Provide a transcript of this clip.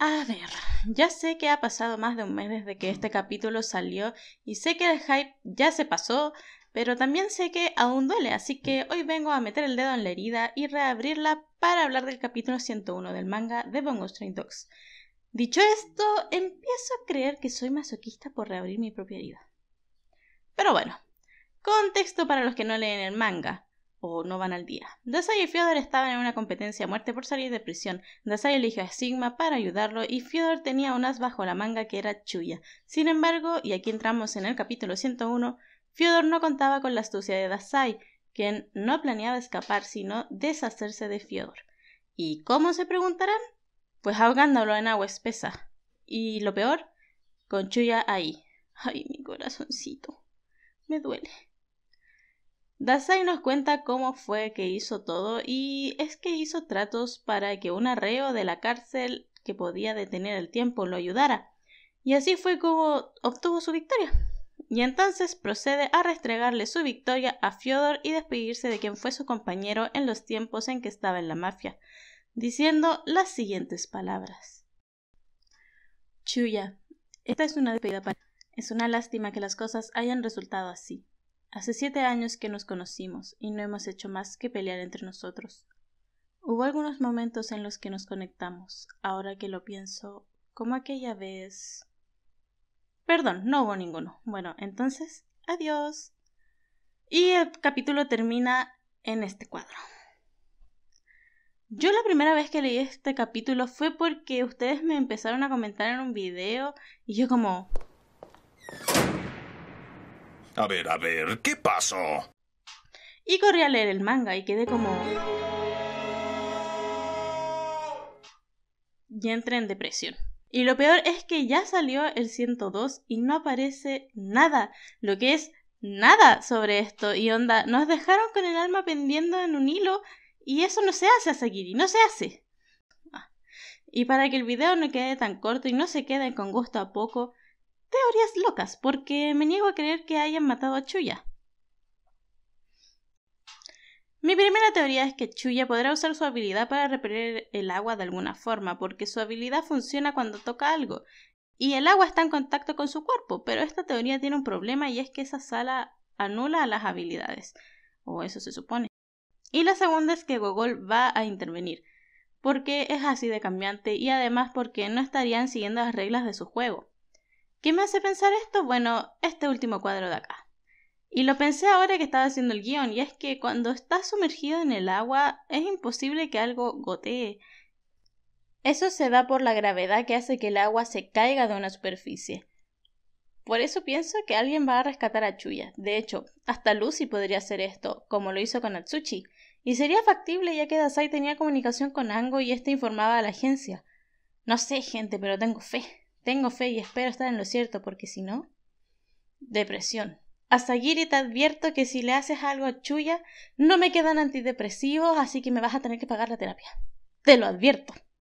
A ver, ya sé que ha pasado más de un mes desde que este capítulo salió y sé que el hype ya se pasó, pero también sé que aún duele, así que hoy vengo a meter el dedo en la herida y reabrirla para hablar del capítulo 101 del manga de Bongo Train Dogs. Dicho esto, empiezo a creer que soy masoquista por reabrir mi propia herida. Pero bueno, contexto para los que no leen el manga o no van al día. Dasai y Fyodor estaban en una competencia a muerte por salir de prisión. Dasai eligió a Sigma para ayudarlo y Fyodor tenía un as bajo la manga que era Chuya. Sin embargo, y aquí entramos en el capítulo 101, Fyodor no contaba con la astucia de Dasai, quien no planeaba escapar sino deshacerse de Fyodor. ¿Y cómo se preguntarán? Pues ahogándolo en agua espesa. Y lo peor, con Chuya ahí. Ay, mi corazoncito. Me duele. Dasai nos cuenta cómo fue que hizo todo y es que hizo tratos para que un arreo de la cárcel que podía detener el tiempo lo ayudara. Y así fue como obtuvo su victoria. Y entonces procede a restregarle su victoria a Fyodor y despedirse de quien fue su compañero en los tiempos en que estaba en la mafia, diciendo las siguientes palabras. Chuya, esta es una despedida para... Es una lástima que las cosas hayan resultado así. Hace siete años que nos conocimos y no hemos hecho más que pelear entre nosotros. Hubo algunos momentos en los que nos conectamos, ahora que lo pienso, como aquella vez. Perdón, no hubo ninguno. Bueno, entonces, adiós. Y el capítulo termina en este cuadro. Yo la primera vez que leí este capítulo fue porque ustedes me empezaron a comentar en un video y yo como... A ver, a ver, ¿qué pasó? Y corrí a leer el manga y quedé como... Y entré en depresión. Y lo peor es que ya salió el 102 y no aparece nada, lo que es nada sobre esto. Y onda, nos dejaron con el alma pendiendo en un hilo y eso no se hace, a y no se hace. Ah. Y para que el video no quede tan corto y no se quede con gusto a poco, Teorías locas, porque me niego a creer que hayan matado a Chuya. Mi primera teoría es que Chuya podrá usar su habilidad para repeler el agua de alguna forma, porque su habilidad funciona cuando toca algo, y el agua está en contacto con su cuerpo, pero esta teoría tiene un problema y es que esa sala anula las habilidades, o eso se supone. Y la segunda es que Gogol va a intervenir, porque es así de cambiante y además porque no estarían siguiendo las reglas de su juego. ¿Qué me hace pensar esto? Bueno, este último cuadro de acá. Y lo pensé ahora que estaba haciendo el guión, y es que cuando está sumergido en el agua es imposible que algo gotee. Eso se da por la gravedad que hace que el agua se caiga de una superficie. Por eso pienso que alguien va a rescatar a Chuya. De hecho, hasta Lucy podría hacer esto, como lo hizo con Atsuchi, y sería factible ya que Dasai tenía comunicación con Ango y este informaba a la agencia. No sé, gente, pero tengo fe. Tengo fe y espero estar en lo cierto, porque si no. Depresión. A Sagiri te advierto que si le haces algo a Chuya, no me quedan antidepresivos, así que me vas a tener que pagar la terapia. Te lo advierto.